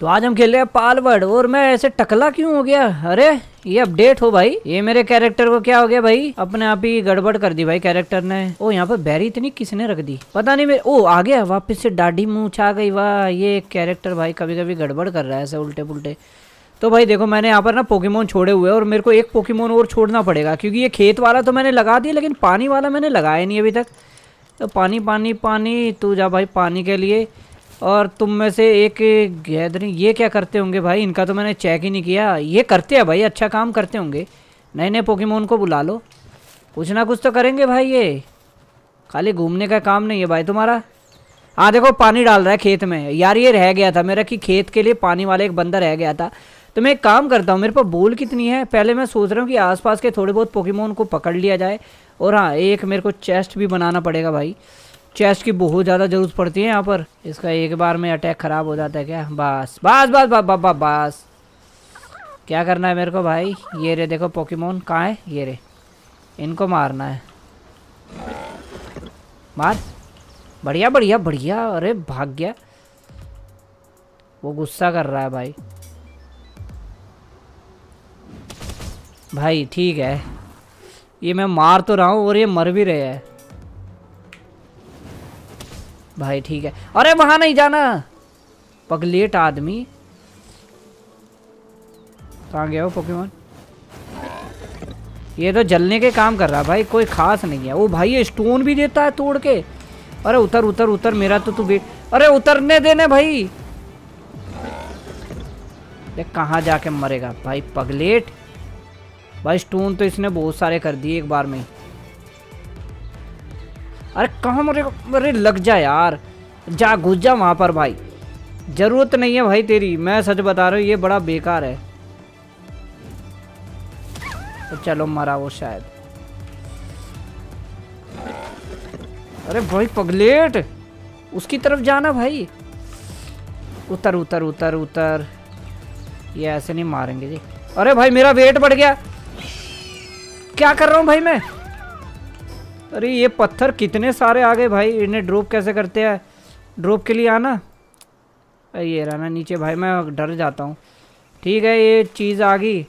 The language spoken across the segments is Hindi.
तो आज हम खेल रहे हैं पालवर्ड और मैं ऐसे टकला क्यों हो गया अरे ये अपडेट हो भाई ये मेरे कैरेक्टर को क्या हो गया भाई अपने आप ही गड़बड़ कर दी भाई कैरेक्टर ने ओ यहाँ पर बैरी इतनी किसने रख दी पता नहीं मेरे ओ आ गया वापस से डाढ़ी मुँह आ गई वाह ये कैरेक्टर भाई कभी कभी गड़बड़ कर रहा है ऐसे उल्टे पुलटे तो भाई देखो मैंने यहाँ पर ना पोकीमोन छोड़े हुए और मेरे को एक पोकीमोन और छोड़ना पड़ेगा क्योंकि ये खेत वाला तो मैंने लगा दिया लेकिन पानी वाला मैंने लगाया नहीं अभी तक तो पानी पानी पानी तू जा भाई पानी के लिए और तुम में से एक गैदरिंग ये क्या करते होंगे भाई इनका तो मैंने चेक ही नहीं किया ये करते हैं भाई अच्छा काम करते होंगे नए नए पोकेमोन को बुला लो कुछ ना कुछ तो करेंगे भाई ये खाली घूमने का काम नहीं है भाई तुम्हारा हाँ देखो पानी डाल रहा है खेत में यार ये रह गया था मेरा कि खेत के लिए पानी वाला एक बंदा रह गया था तो मैं एक काम करता हूँ मेरे पास बोल कितनी है पहले मैं सोच रहा हूँ कि आसपास के थोड़े बहुत पोकेमोन को पकड़ लिया जाए और हाँ एक मेरे को चेस्ट भी बनाना पड़ेगा भाई चेस्ट की बहुत ज़्यादा ज़रूरत पड़ती है यहाँ पर इसका एक बार में अटैक ख़राब हो जाता है क्या बस बस बस बस बस बस क्या करना है मेरे को भाई ये रे देखो पोकेमोन कहाँ है ये रे इनको मारना है मार बढ़िया बढ़िया बढ़िया अरे भाग गया वो गुस्सा कर रहा है भाई भाई ठीक है ये मैं मार तो रहा हूँ और ये मर भी रहे हैं भाई ठीक है अरे वहां नहीं जाना पगलेट आदमी कहाँ गया वो पोकेमोन ये तो जलने के काम कर रहा भाई कोई खास नहीं है वो भाई ये स्टोन भी देता है तोड़ के अरे उतर उतर उतर मेरा तो तू बेट अरे उतरने देने भाई देख कहाँ जाके मरेगा भाई पगलेट भाई स्टोन तो इसने बहुत सारे कर दिए एक बार में अरे कहाँ मरे अरे लग जा यार जा घुस जा वहाँ पर भाई ज़रूरत नहीं है भाई तेरी मैं सच बता रहा हूँ ये बड़ा बेकार है तो चलो मरा वो शायद अरे भाई पगलेट उसकी तरफ जाना भाई उतर उतर उतर उतर ये ऐसे नहीं मारेंगे जी अरे भाई मेरा वेट बढ़ गया क्या कर रहा हूँ भाई मैं अरे ये पत्थर कितने सारे आ गए भाई इन्हें ड्रॉप कैसे करते हैं ड्रॉप के लिए आना अरे ये रहना नीचे भाई मैं डर जाता हूँ ठीक है ये चीज़ आ गई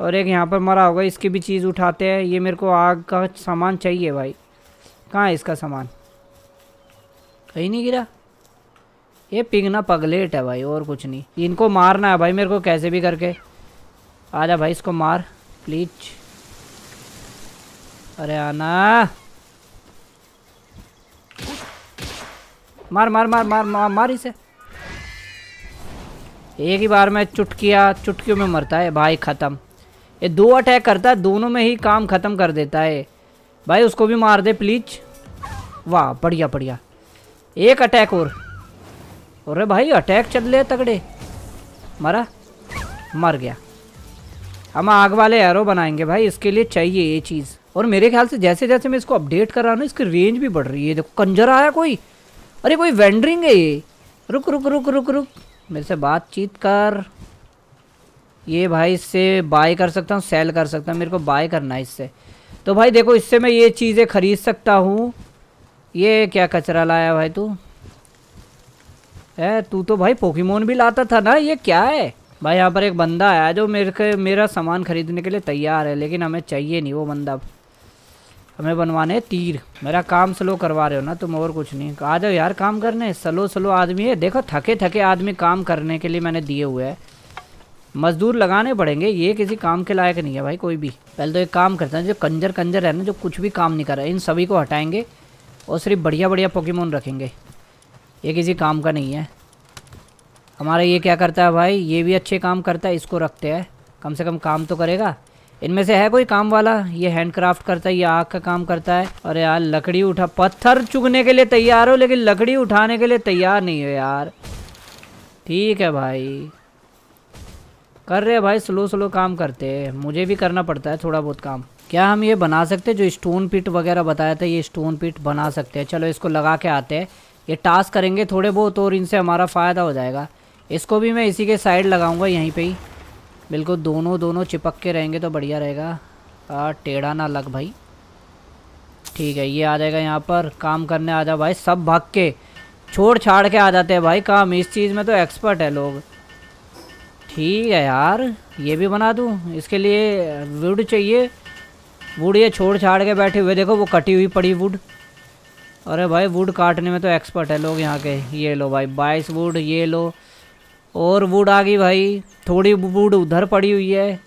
और एक यहाँ पर मरा होगा इसकी भी चीज़ उठाते हैं ये मेरे को आग का सामान चाहिए भाई कहाँ है इसका सामान कहीं नहीं गिरा ये पिघना पगलेट है भाई और कुछ नहीं इनको मारना है भाई मेरे को कैसे भी करके आ जा भाई इसको मार प्लीज अरे आना मार मार मार मार मार मार इसे एक ही बार में चुटकिया चुटकियों में मरता है भाई ख़त्म ये दो अटैक करता है दोनों में ही काम ख़त्म कर देता है भाई उसको भी मार दे प्लीज वाह बढ़िया बढ़िया एक अटैक और अरे भाई अटैक चल रहे तगड़े मरा मर गया हम आग वाले एरो बनाएंगे भाई इसके लिए चाहिए ये चीज़ और मेरे ख्याल से जैसे जैसे मैं इसको अपडेट कर रहा हूँ इसकी रेंज भी बढ़ रही है देखो कंजर आया कोई अरे कोई वेंडरिंग है ये रुक रुक रुक रुक रुक मेरे से बातचीत कर ये भाई इससे बाय कर सकता हूँ सेल कर सकता हूँ मेरे को बाय करना है इससे तो भाई देखो इससे मैं ये चीज़ें खरीद सकता हूँ ये क्या कचरा लाया भाई तू है तू तो भाई पोकीमोन भी लाता था ना ये क्या है भाई यहाँ पर एक बंदा आया जो मेरे मेरा सामान खरीदने के लिए तैयार है लेकिन हमें चाहिए नहीं वो बंदा हमें बनवाने तीर मेरा काम स्लो करवा रहे हो ना तुम और कुछ नहीं आ जाओ यार काम करने स्लो स्लो आदमी है देखो थके थके आदमी काम करने के लिए मैंने दिए हुए हैं मजदूर लगाने पड़ेंगे ये किसी काम के लायक नहीं है भाई कोई भी पहले तो एक काम करते हैं जो कंजर कंजर है ना जो कुछ भी काम नहीं कर रहा है इन सभी को हटाएंगे और सिर्फ बढ़िया बढ़िया पोकेमोन रखेंगे ये किसी काम का नहीं है हमारा ये क्या करता है भाई ये भी अच्छे काम करता है इसको रखते हैं कम से कम काम तो करेगा इनमें से है कोई काम वाला ये हैंडक्राफ्ट करता है ये आग का काम करता है और यार लकड़ी उठा पत्थर चुगने के लिए तैयार हो लेकिन लकड़ी उठाने के लिए तैयार नहीं हो यार ठीक है भाई कर रहे भाई स्लो स्लो काम करते हैं मुझे भी करना पड़ता है थोड़ा बहुत काम क्या हम ये बना सकते हैं जो स्टोन पिट वगैरह बताया था ये स्टोन पिट बना सकते हैं चलो इसको लगा के आते हैं ये टास्क करेंगे थोड़े बहुत और इनसे हमारा फ़ायदा हो जाएगा इसको भी मैं इसी के साइड लगाऊंगा यहीं पे ही बिल्कुल दोनों दोनों चिपक के रहेंगे तो बढ़िया रहेगा टेढ़ा ना लग भाई ठीक है ये आ जाएगा यहाँ पर काम करने आ जा भाई सब भाग के छोड़ छाड़ के आ जाते हैं भाई काम इस चीज़ में तो एक्सपर्ट है लोग ठीक है यार ये भी बना दूँ इसके लिए वुड चाहिए वुड ये छोड़ छाड़ के बैठे हुए देखो वो कटी हुई पड़ी वुड अरे भाई वुड काटने में तो एक्सपर्ट है लोग यहाँ के ये लो भाई बाईस वुड ये लो और वुड आ गई भाई थोड़ी वुड उधर पड़ी हुई है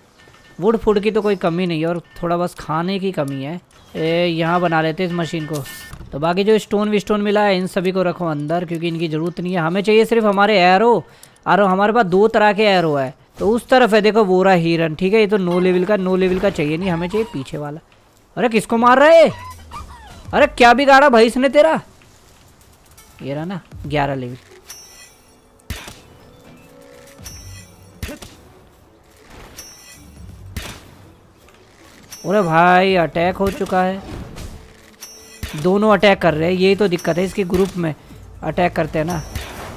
वुड फूड की तो कोई कमी नहीं है और थोड़ा बस खाने की कमी है ए यहाँ बना लेते इस मशीन को तो बाकी जो स्टोन विस्टोन मिला है इन सभी को रखो अंदर क्योंकि इनकी ज़रूरत नहीं है हमें चाहिए सिर्फ हमारे एरो और हमारे पास दो तरह के एरो है तो उस तरफ है देखो बोरा हिरन ठीक है ये तो नो लेवल का नो लेवल का चाहिए नहीं हमें चाहिए पीछे वाला अरे किसको मार रहा है अरे क्या बिगाड़ा भाई इसने तेरा ये रहा ना ग्यारह लेवल अरे भाई अटैक हो चुका है दोनों अटैक कर रहे हैं यही तो दिक्कत है इसके ग्रुप में अटैक करते हैं ना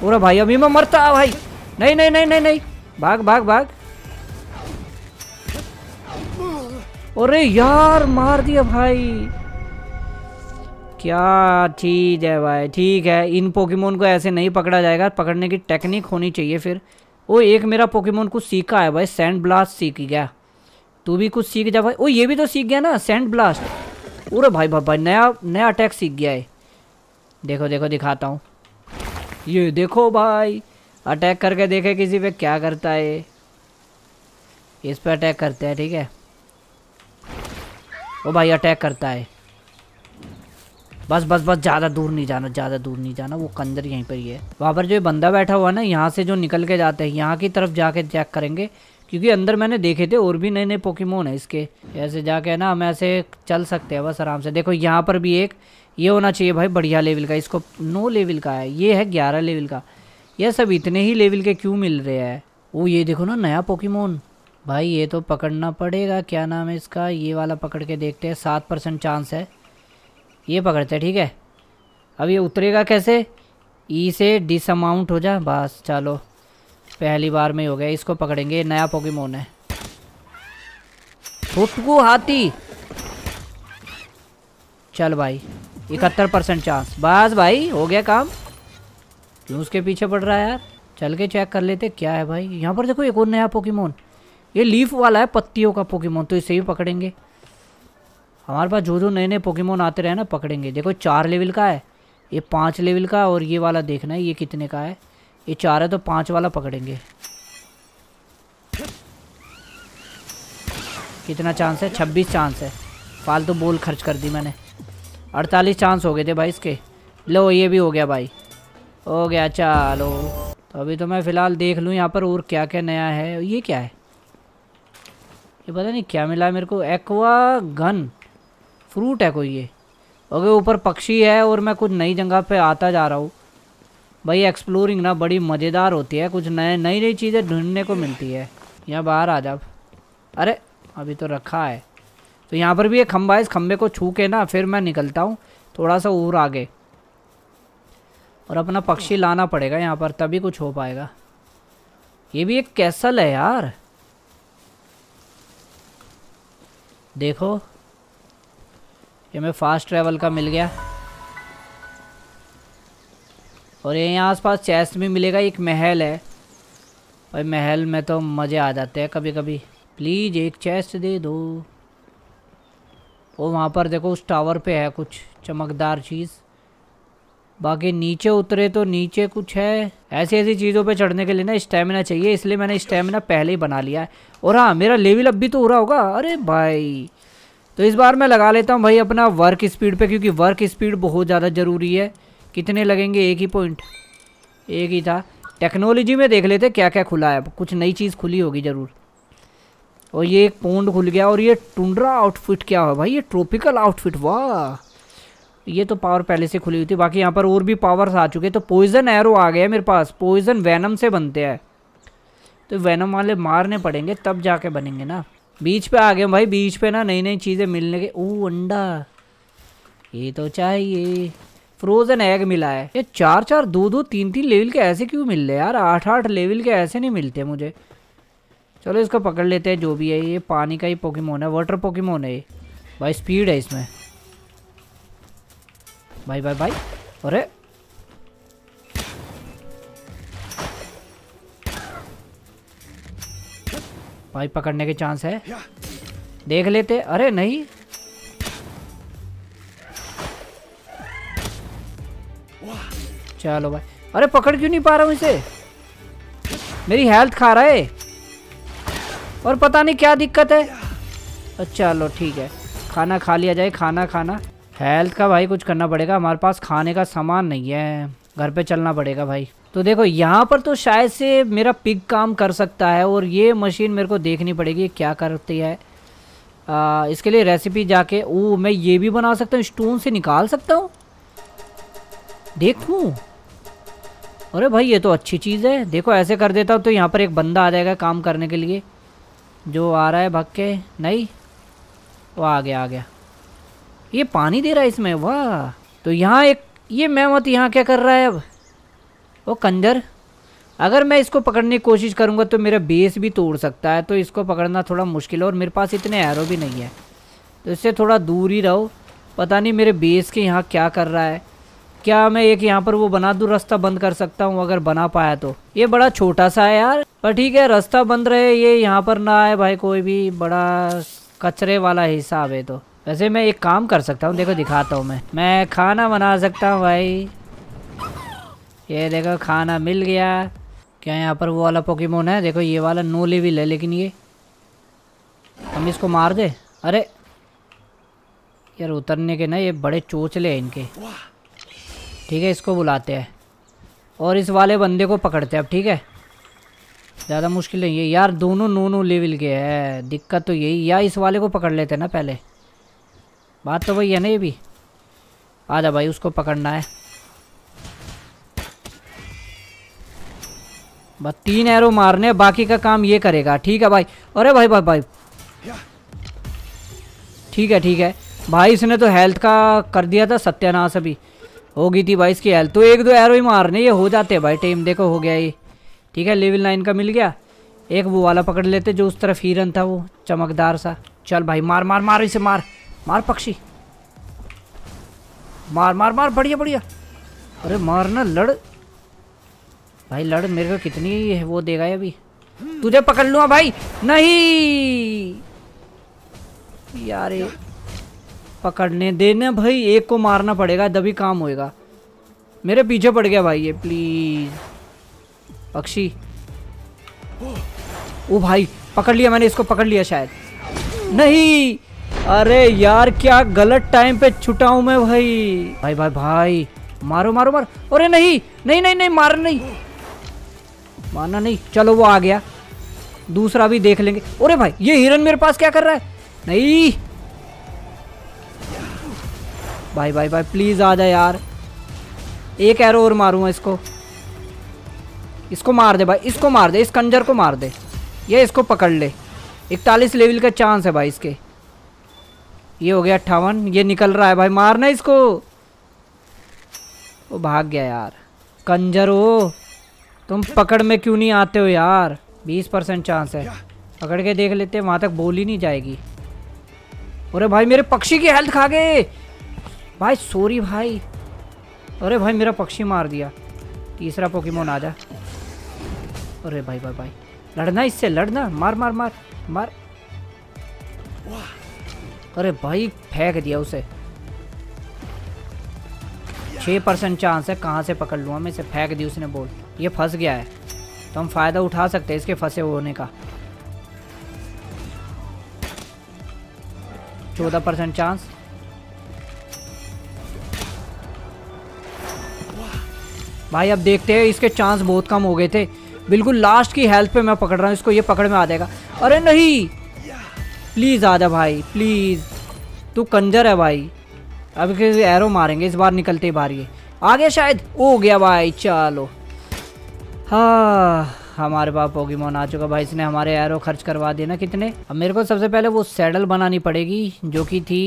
अरे भाई अभी मैं मरता भाई नहीं नहीं नहीं नहीं नहीं भाग भाग भाग अरे यार मार दिया भाई क्या चीज है भाई ठीक है इन पोकेमोन को ऐसे नहीं पकड़ा जाएगा पकड़ने की टेक्निक होनी चाहिए फिर वो एक मेरा पोकेमोन कुछ सीखा है भाई सैंड ब्लास्ट सीख गया तू भी कुछ सीख जा भाई ओ ये भी तो सीख गया ना सेंट ब्लास्ट अरे भाई भाई भाई नया नया अटैक सीख गया है देखो देखो दिखाता हूँ ये देखो भाई अटैक करके देखे किसी पे क्या करता है इस पे अटैक करते हैं ठीक है ओ भाई अटैक करता है बस बस बस ज़्यादा दूर नहीं जाना ज़्यादा दूर नहीं जाना वो कंदर यहीं पर ही है वहाँ पर जो बंदा बैठा हुआ है ना यहाँ से जो निकल के जाते हैं यहाँ की तरफ जाके चेक करेंगे क्योंकि अंदर मैंने देखे थे और भी नए नए पोकीमोन है इसके ऐसे जाके है ना हम ऐसे चल सकते हैं बस आराम से देखो यहाँ पर भी एक ये होना चाहिए भाई बढ़िया लेवल का इसको नौ लेवल का है ये है ग्यारह लेवल का यह सब इतने ही लेवल के क्यों मिल रहे हैं वो ये देखो ना नया पोकीमोन भाई ये तो पकड़ना पड़ेगा क्या नाम है इसका ये वाला पकड़ के देखते हैं सात परसेंट चांस है ये पकड़ते हैं ठीक है अब ये उतरेगा कैसे ई से डिसअमाउंट हो जाए बस चलो पहली बार में ही हो गया इसको पकड़ेंगे नया पोकेमोन है फुटकू हाथी चल भाई इकहत्तर परसेंट चांस बस भाई हो गया काम क्यों उसके पीछे पड़ रहा है यार चल के चेक कर लेते क्या है भाई यहाँ पर देखो एक और नया पोकीमोन ये लीफ वाला है पत्तियों का पोकीमोन तो इसे भी पकड़ेंगे हमारे पास जो जो नए नए पोकीमोन आते रहे ना पकड़ेंगे देखो चार लेवल का है ये पाँच लेवल का और ये वाला देखना है ये कितने का है ये चार है तो पांच वाला पकड़ेंगे कितना चांस है छब्बीस चांस है फालतू तो बोल खर्च कर दी मैंने अड़तालीस चांस हो गए थे भाई इसके लो ये भी हो गया भाई हो गया चलो तो अभी तो मैं फ़िलहाल देख लूँ यहाँ पर और क्या क्या नया है ये क्या है ये पता नहीं क्या मिला मेरे को एक्वा गन फ्रूट है कोई ये ओके ऊपर पक्षी है और मैं कुछ नई जगह पे आता जा रहा हूँ भाई एक्सप्लोरिंग ना बड़ी मज़ेदार होती है कुछ नए नई नई चीज़ें ढूंढने को मिलती है यहाँ बाहर आ जाओ अरे अभी तो रखा है तो यहाँ पर भी एक खम्बा है इस खम्भे को छू के ना फिर मैं निकलता हूँ थोड़ा सा और आगे और अपना पक्षी लाना पड़ेगा यहाँ पर तभी कुछ हो पाएगा ये भी एक कैसल है यार देखो ये मैं फास्ट ट्रैवल का मिल गया और ये यहाँ आसपास चेस्ट भी मिलेगा एक महल है भाई महल में तो मज़े आ जाते हैं कभी कभी प्लीज़ एक चेस्ट दे दो वो वहाँ पर देखो उस टावर पे है कुछ चमकदार चीज़ बाकी नीचे उतरे तो नीचे कुछ है ऐसी ऐसी चीज़ों पे चढ़ने के लिए ना स्टेमिना चाहिए इसलिए मैंने स्टेमिना पहले ही बना लिया है और हाँ मेरा लेवल अब भी तो हो रहा होगा अरे भाई तो इस बार मैं लगा लेता हूँ भाई अपना वर्क स्पीड पे क्योंकि वर्क स्पीड बहुत ज़्यादा ज़रूरी है कितने लगेंगे एक ही पॉइंट एक ही था टेक्नोलॉजी में देख लेते क्या क्या खुला है कुछ नई चीज़ खुली होगी ज़रूर और ये एक पोंड खुल गया और ये टुंड्रा आउटफिट क्या है भाई ये ट्रॉपिकल आउटफिट वाह ये तो पावर पहले से खुली हुई थी बाकी यहाँ पर और भी पावर्स आ चुके तो पॉइजन एरो आ गया मेरे पास पॉइजन वैनम से बनते हैं तो वैनम वाले मारने पड़ेंगे तब जाके बनेंगे ना बीच पे आ गए भाई बीच पे ना नई नई चीज़ें मिलने के ओ अंडा ये तो चाहिए फ्रोजन एग मिला है ये चार चार दो दो तीन तीन लेवल के ऐसे क्यों मिल रहे यार आठ आठ लेवल के ऐसे नहीं मिलते मुझे चलो इसको पकड़ लेते हैं जो भी है ये पानी का ही पोकीमोन है वाटर पोकीमोन है ये भाई स्पीड है इसमें भाई भाई भाई अरे भाई पकड़ने के चांस है देख लेते अरे नहीं चलो भाई अरे पकड़ क्यों नहीं पा रहा हूँ इसे मेरी हेल्थ खा रहा है और पता नहीं क्या दिक्कत है चलो ठीक है खाना खा लिया जाए खाना खाना हेल्थ का भाई कुछ करना पड़ेगा हमारे पास खाने का सामान नहीं है घर पे चलना पड़ेगा भाई तो देखो यहाँ पर तो शायद से मेरा पिग काम कर सकता है और ये मशीन मेरे को देखनी पड़ेगी क्या करती है आ, इसके लिए रेसिपी जाके ओ मैं ये भी बना सकता हूँ स्टोन से निकाल सकता हूँ देखूँ अरे भाई ये तो अच्छी चीज़ है देखो ऐसे कर देता हूँ तो यहाँ पर एक बंदा आ जाएगा काम करने के लिए जो आ रहा है भग के नहीं वो आ गया आ गया ये पानी दे रहा है इसमें वाह तो यहाँ एक ये मत यहाँ क्या कर रहा है अब वो कंजर अगर मैं इसको पकड़ने की कोशिश करूँगा तो मेरा बेस भी तोड़ सकता है तो इसको पकड़ना थोड़ा मुश्किल है और मेरे पास इतने एरो भी नहीं है तो इससे थोड़ा दूर ही रहो पता नहीं मेरे बेस के यहाँ क्या कर रहा है क्या मैं एक यहाँ पर वो बना दू रास्ता बंद कर सकता हूँ अगर बना पाया तो ये बड़ा छोटा सा है यार पर ठीक है रास्ता बंद रहे ये यहाँ पर ना आए भाई कोई भी बड़ा कचरे वाला हिसाब है तो वैसे मैं एक काम कर सकता हूँ देखो दिखाता हूँ मैं मैं खाना बना सकता हूँ भाई ये देखो खाना मिल गया क्या यहाँ पर वो वाला पोकेमोन है देखो ये वाला नो लेविल है लेकिन ये हम इसको मार दे अरे यार उतरने के ना ये बड़े चोचले हैं इनके ठीक है इसको बुलाते हैं और इस वाले बंदे को पकड़ते हैं अब ठीक है ज़्यादा मुश्किल नहीं है यार दोनों नो नो लेवल के है दिक्कत तो यही या इस वाले को पकड़ लेते ना पहले बात तो वही है ना ये भी आ जा भाई उसको पकड़ना है बस तीन एरो मारने बाकी का काम ये करेगा ठीक है भाई अरे भाई भाई भाई ठीक है ठीक है भाई इसने तो हेल्थ का कर दिया था सत्यानाश अभी होगी थी भाई इसकी हेल्थ तो एक दो एरो ही मारने ये हो जाते हैं भाई टाइम देखो हो गया ये ठीक है लेवल नाइन का मिल गया एक वो वाला पकड़ लेते जो उस तरफ हिरन था वो चमकदार सा चल भाई मार मार मार इसे मार मार पक्षी मार मार मार बढ़िया बढ़िया अरे मारना लड़ भाई लड़ मेरे को कितनी है वो देगा ये अभी तुझे पकड़ लूँगा भाई नहीं यार पकड़ने देने भाई एक को मारना पड़ेगा तभी काम होएगा मेरे पीछे पड़ गया भाई ये प्लीज पक्षी ओ भाई पकड़ लिया मैंने इसको पकड़ लिया शायद नहीं अरे यार क्या गलत टाइम पे छुटा हूँ मैं भाई भाई भाई भाई मारो मारो मारो अरे नहीं नहीं नहीं नहीं मार नहीं मारना नहीं चलो वो आ गया दूसरा भी देख लेंगे अरे भाई ये हिरन मेरे पास क्या कर रहा है नहीं भाई भाई भाई प्लीज़ आ जा यार एक एरो और मारूँ इसको इसको मार दे भाई इसको मार दे इस कंजर को मार दे ये इसको पकड़ ले इकतालीस लेवल का चांस है भाई इसके ये हो गया अट्ठावन ये निकल रहा है भाई मारना इसको वो भाग गया यार कंजर हो तुम पकड़ में क्यों नहीं आते हो यार बीस परसेंट चांस है पकड़ के देख लेते हैं वहाँ तक बोली नहीं जाएगी अरे भाई मेरे पक्षी की हेल्थ खा गए भाई सॉरी भाई अरे भाई मेरा पक्षी मार दिया तीसरा पोकेमोन आ जा अरे भाई भाई भाई लड़ना इससे लड़ना मार मार मार मार अरे भाई फेंक दिया उसे छ परसेंट चांस है कहाँ से पकड़ लूँ मैं इसे फेंक दी उसने बोल ये फंस गया है तो हम फ़ायदा उठा सकते हैं इसके फंसे होने का चौदह परसेंट चांस भाई अब देखते हैं इसके चांस बहुत कम हो गए थे बिल्कुल लास्ट की हेल्थ पे मैं पकड़ रहा हूँ इसको ये पकड़ में आ जाएगा अरे नहीं प्लीज़ आ जा भाई प्लीज़ तू कंजर है भाई अब एरो मारेंगे इस बार निकलते ही बाहर ये आ गया शायद हो गया भाई चलो हाँ हमारे पास पोगीमोन आ चुका भाई इसने हमारे एरो खर्च करवा दिए ना कितने अब मेरे को सबसे पहले वो सैडल बनानी पड़ेगी जो कि थी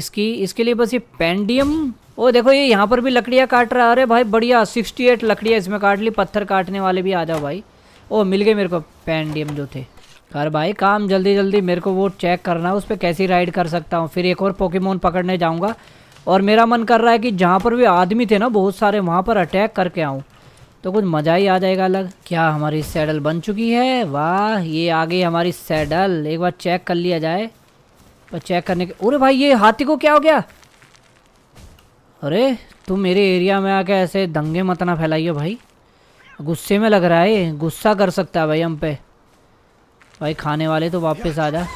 इसकी इसके लिए बस ये पेंडियम ओ देखो ये यहाँ पर भी लकड़ियाँ काट रहा है अरे भाई बढ़िया सिक्सटी एट लकड़ियाँ इसमें काट ली पत्थर काटने वाले भी आ जाओ भाई ओ मिल गए मेरे को पैंडियम जो थे कर भाई काम जल्दी जल्दी मेरे को वो चेक करना है उस पर कैसी राइड कर सकता हूँ फिर एक और पोकेमोन पकड़ने जाऊँगा और मेरा मन कर रहा है कि जहाँ पर भी आदमी थे ना बहुत सारे वहाँ पर अटैक करके आऊँ तो कुछ मज़ा ही आ जाएगा अलग क्या हमारी सैडल बन चुकी है वाह ये आ गई हमारी सैडल एक बार चेक कर लिया जाए पर तो चेक करने के अरे भाई ये हाथी को क्या हो गया अरे तुम मेरे एरिया में आके ऐसे दंगे मत ना फैलाइए भाई गुस्से में लग रहा है गुस्सा कर सकता है भाई हम पे भाई खाने वाले तो वापस आ जा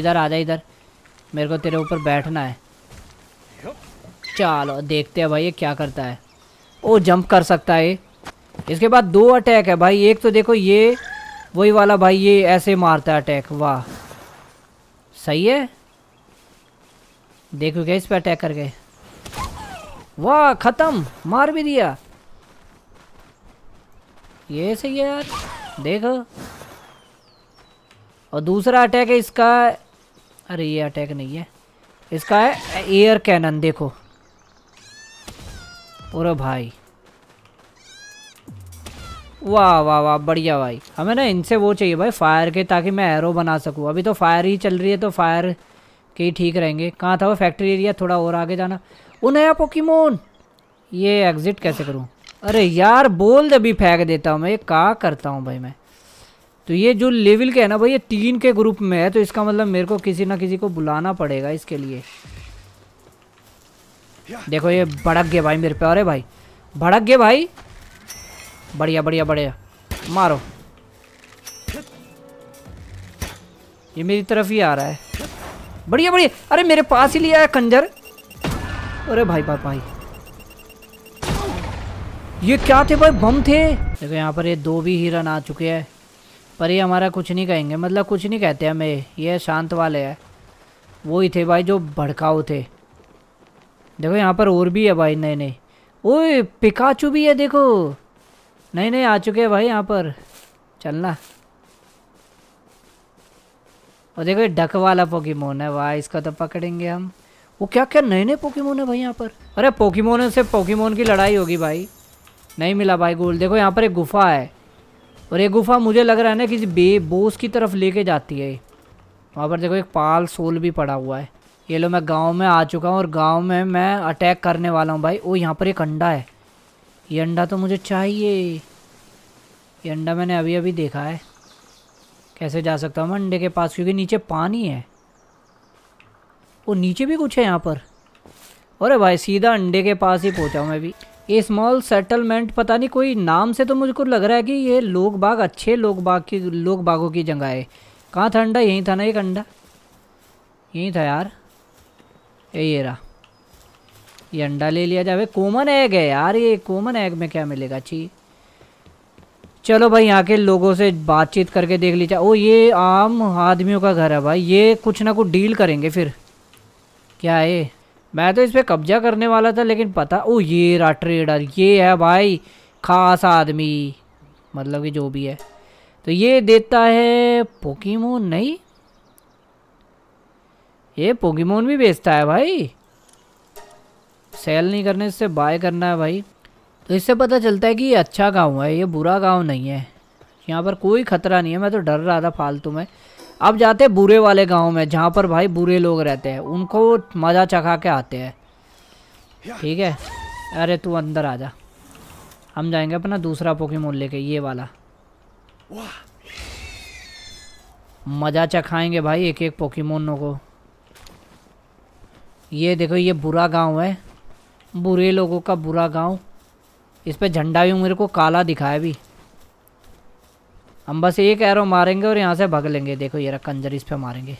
इधर आ जा इधर मेरे को तेरे ऊपर बैठना है चलो देखते हैं भाई ये क्या करता है ओ जंप कर सकता है इसके बाद दो अटैक है भाई एक तो देखो ये वही वाला भाई ये ऐसे मारता है अटैक वाह सही है देखो क्या इस पर अटैक करके वाह खत्म मार भी दिया ये सही है यार देख और दूसरा अटैक है इसका अरे ये अटैक नहीं है इसका है एयर कैनन देखो और भाई वाह वाह वाह बढ़िया भाई हमें ना इनसे वो चाहिए भाई फायर के ताकि मैं एरो बना सकूं अभी तो फायर ही चल रही है तो फायर के ही ठीक रहेंगे कहाँ था वो फैक्ट्री एरिया थोड़ा और आगे जाना वो नया पोकीमोन ये एग्जिट कैसे करूँ अरे यार बोल दे भी फेंक देता हूँ मैं ये का करता हूँ भाई मैं तो ये जो लेवल के है ना भाई ये तीन के ग्रुप में है तो इसका मतलब मेरे को किसी ना किसी को बुलाना पड़ेगा इसके लिए देखो ये भड़क गया भाई मेरे पे अरे भाई भड़क गए भाई बढ़िया बढ़िया बढ़िया मारो ये मेरी तरफ ही आ रहा है बढ़िया बढ़िया अरे मेरे पास ही लिया है कंजर अरे भाई बाप भाई ये क्या थे भाई बम थे देखो यहाँ पर ये दो भी हिरन आ चुके हैं पर ये हमारा कुछ नहीं कहेंगे मतलब कुछ नहीं कहते हमें ये शांत वाले हैं वो ही थे भाई जो भड़काऊ थे देखो यहाँ पर और भी है भाई नए नए ओए पिकाचू भी है देखो नहीं नहीं आ चुके हैं भाई यहाँ पर चलना और देखो ये डक वाला पोकीमोन है भाई इसका तो पकड़ेंगे हम वो क्या क्या नए नए पोकीमोन है भाई यहाँ पर अरे पोकीमोन से पोकीमोन की लड़ाई होगी भाई नहीं मिला भाई गोल देखो यहाँ पर एक गुफा है और ये गुफा मुझे लग रहा है ना किसी बे बोस की तरफ लेके जाती है वहाँ पर देखो एक पाल सोल भी पड़ा हुआ है ये लो मैं गांव में आ चुका हूँ और गांव में मैं अटैक करने वाला हूँ भाई वो यहाँ पर एक अंडा है ये अंडा तो मुझे चाहिए ये अंडा मैंने अभी अभी देखा है कैसे जा सकता हूँ मैं अंडे के पास क्योंकि नीचे पानी है वो नीचे भी कुछ है यहाँ पर अरे भाई सीधा अंडे के पास ही पहुँचा मैं भी ये स्मॉल सेटलमेंट पता नहीं कोई नाम से तो मुझको लग रहा है कि ये लोग बाग अच्छे लोग बाग की लोग बागों की जगह है कहाँ था अंडा यहीं था ना एक अंडा यहीं था यार ये रहा ये अंडा ले लिया जाए कॉमन एग है यार ये कॉमन एग में क्या मिलेगा चाहिए चलो भाई यहाँ के लोगों से बातचीत करके देख लीजिए ओ ये आम आदमियों का घर है भाई ये कुछ ना कुछ डील करेंगे फिर क्या है मैं तो इस पर कब्जा करने वाला था लेकिन पता ओ ये रहा ट्रेडर ये है भाई खास आदमी मतलब कि जो भी है तो ये देता है पोकीमोन नहीं ये पोकीमोन भी बेचता है भाई सेल नहीं करने इससे बाय करना है भाई तो इससे पता चलता है कि ये अच्छा गांव है ये बुरा गांव नहीं है यहाँ पर कोई खतरा नहीं है मैं तो डर रहा था फालतू में अब जाते बुरे वाले गांव में जहाँ पर भाई बुरे लोग रहते हैं उनको मज़ा चखा के आते हैं ठीक है अरे तू अंदर आ जा हम जाएंगे अपना दूसरा पोकेमोन लेके ये वाला मज़ा चखाएंगे भाई एक एक पोकेमोनों को ये देखो ये बुरा गांव है बुरे लोगों का बुरा गांव इस पे झंडा भी मेरे को काला दिखाया भी हम बस एक एरो मारेंगे और यहाँ से भग लेंगे देखो ये कंजर इस पर मारेंगे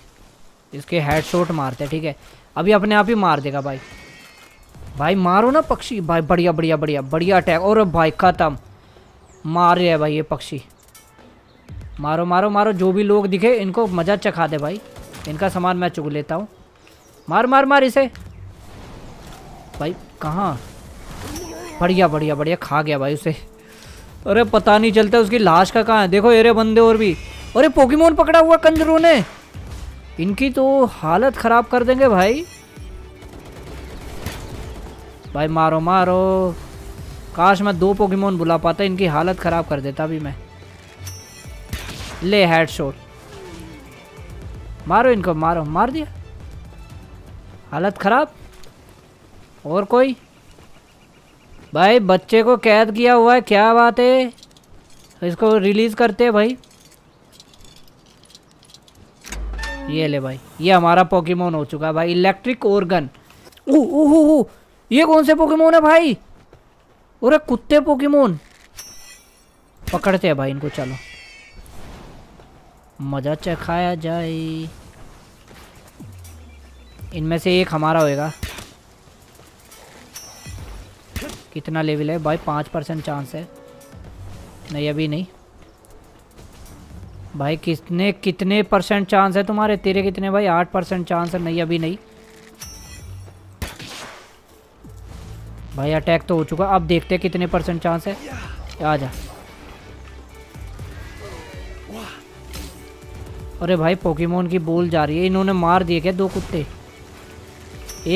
इसके हेड शॉट मारते हैं ठीक है अभी अपने आप ही मार देगा भाई भाई मारो ना पक्षी भाई बढ़िया बढ़िया बढ़िया बढ़िया अटैक और भाई ख़त्म मार रहे हैं भाई ये पक्षी मारो मारो मारो जो भी लोग दिखे इनको मज़ा चखा दे भाई इनका सामान मैं चुग लेता हूँ मार मार मार इसे भाई कहाँ बढ़िया बढ़िया बढ़िया खा गया भाई उसे अरे पता नहीं चलता उसकी लाश का कहाँ है देखो एरे बंदे और भी अरे पोकीमोन पकड़ा हुआ कंजरों ने इनकी तो हालत ख़राब कर देंगे भाई भाई मारो मारो काश मैं दो पोकीमोन बुला पाता इनकी हालत ख़राब कर देता भी मैं ले हेड शॉट मारो इनको मारो मार दिया हालत ख़राब और कोई भाई बच्चे को कैद किया हुआ है क्या बात है इसको रिलीज़ करते हैं भाई ये ले भाई ये हमारा पोकेमोन हो चुका है भाई इलेक्ट्रिक ऑर्गन ओह ये कौन से पोकेमोन है भाई अरे कुत्ते पोकेमोन पकड़ते हैं भाई इनको चलो मज़ा चखाया जाए इनमें से एक हमारा होएगा कितना लेवल है भाई पाँच परसेंट चांस है नहीं अभी नहीं भाई कितने कितने परसेंट चांस है तुम्हारे तेरे कितने भाई आठ परसेंट चांस है नहीं अभी नहीं भाई अटैक तो हो चुका अब देखते कितने परसेंट चांस है आ जा अरे भाई पोकेमोन की बोल जा रही है इन्होंने मार दिए क्या दो कुत्ते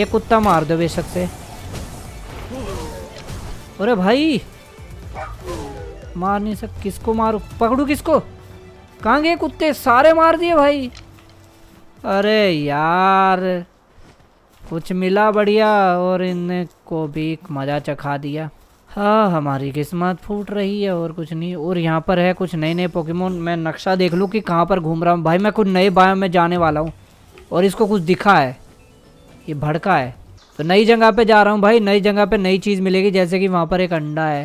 एक कुत्ता मार दो बेशक से अरे भाई मार नहीं सक किसको मारू पकड़ू किसको कहाँ गए कुत्ते सारे मार दिए भाई अरे यार कुछ मिला बढ़िया और इनको भी मज़ा चखा दिया हाँ हमारी किस्मत फूट रही है और कुछ नहीं और यहाँ पर है कुछ नए नए पोकेमोन मैं नक्शा देख लूँ कि कहाँ पर घूम रहा हूँ भाई मैं कुछ नए बायो में जाने वाला हूँ और इसको कुछ दिखा है ये भड़का है तो नई जगह पे जा रहा हूँ भाई नई जगह पे नई चीज़ मिलेगी जैसे कि वहाँ पर एक अंडा है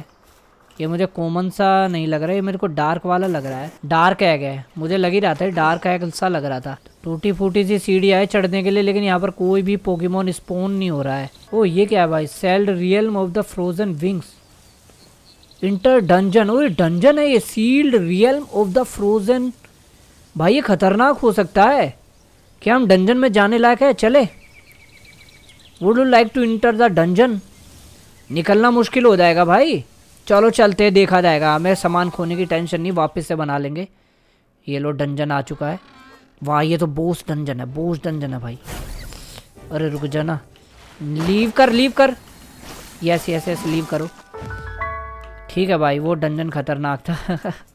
ये मुझे कॉमन सा नहीं लग रहा है ये मेरे को डार्क वाला लग रहा है डार्क है है मुझे लग ही रहा था डार्क है सा लग रहा था टूटी फूटी सी सीढ़ी आए चढ़ने के लिए लेकिन यहाँ पर कोई भी पोकेमोन स्पोन नहीं हो रहा है ओ ये क्या है भाई sealed realm of the frozen wings enter dungeon और डंजन है ये sealed realm of the frozen भाई ये खतरनाक हो सकता है क्या हम डंजन में जाने लायक है चले would you like to enter the dungeon निकलना मुश्किल हो जाएगा भाई चलो चलते देखा जाएगा हमें सामान खोने की टेंशन नहीं वापस से बना लेंगे ये लो डंजन आ चुका है वाह ये तो बोस डंजन है बोस डंजन है भाई अरे रुक जाना लीव कर लीव कर यस यस यस लीव करो ठीक है भाई वो डंजन खतरनाक था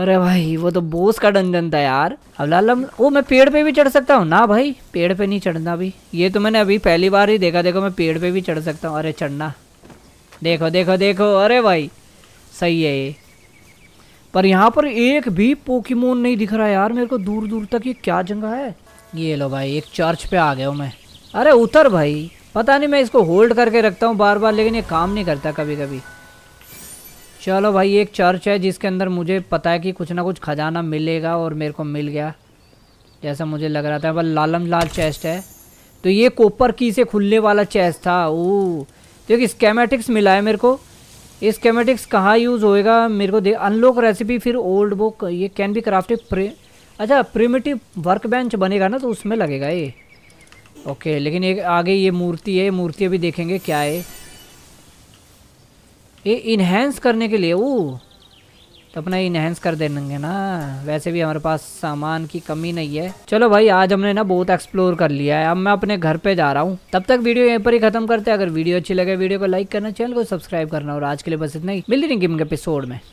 अरे भाई वो तो बोस का डंजन था यार अब लालम ओ मैं पेड़ पे भी चढ़ सकता हूँ ना भाई पेड़ पे नहीं चढ़ना अभी ये तो मैंने अभी पहली बार ही देखा देखो मैं पेड़ पे भी चढ़ सकता हूँ अरे चढ़ना देखो देखो देखो अरे भाई सही है ये पर यहाँ पर एक भी पोकीमोन नहीं दिख रहा यार मेरे को दूर दूर तक ये क्या जगह है ये लो भाई एक चर्च पे आ गया हूँ मैं अरे उतर भाई पता नहीं मैं इसको होल्ड करके रखता हूँ बार बार लेकिन ये काम नहीं करता कभी कभी चलो भाई एक चर्च है जिसके अंदर मुझे पता है कि कुछ ना कुछ खजाना मिलेगा और मेरे को मिल गया जैसा मुझे लग रहा था पर लालम लाल चेस्ट है तो ये कोपर की से खुलने वाला चेस्ट था ओ तो एक स्केमेटिक्स मिला है मेरे को स्केमेटिक्स कहाँ यूज़ होएगा मेरे को दे अनलॉक रेसिपी फिर ओल्ड बुक ये कैन बी क्राफ्ट प्रे अच्छा प्रिमेटिव वर्क बेंच बनेगा ना तो उसमें लगेगा ये ओके लेकिन एक आगे ये मूर्ति है मूर्ति अभी देखेंगे क्या है ये इन्हेंस करने के लिए वो तो अपना इन्हेंस कर देंगे ना वैसे भी हमारे पास सामान की कमी नहीं है चलो भाई आज हमने ना बहुत एक्सप्लोर कर लिया है अब मैं अपने घर पे जा रहा हूँ तब तक वीडियो यहीं पर ही खत्म करते हैं अगर वीडियो अच्छी लगे वीडियो को लाइक करना चैनल को सब्सक्राइब करना और आज के लिए बस इतना ही मिल रही गेम के एपिसोड में